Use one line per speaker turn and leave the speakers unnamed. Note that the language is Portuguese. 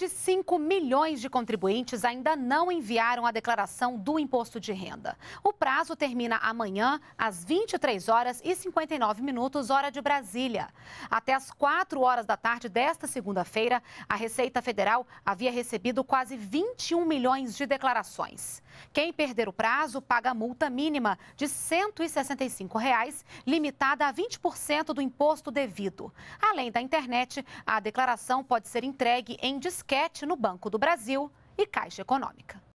de 5 milhões de contribuintes ainda não enviaram a declaração do imposto de renda. O prazo termina amanhã, às 23 horas e 59 minutos, hora de Brasília. Até às 4 horas da tarde desta segunda-feira, a Receita Federal havia recebido quase 21 milhões de declarações. Quem perder o prazo paga multa mínima de R$ 165,00, reais, limitada a 20% do imposto devido. Além da internet, a declaração pode ser entregue em disquete no Banco do Brasil e Caixa Econômica.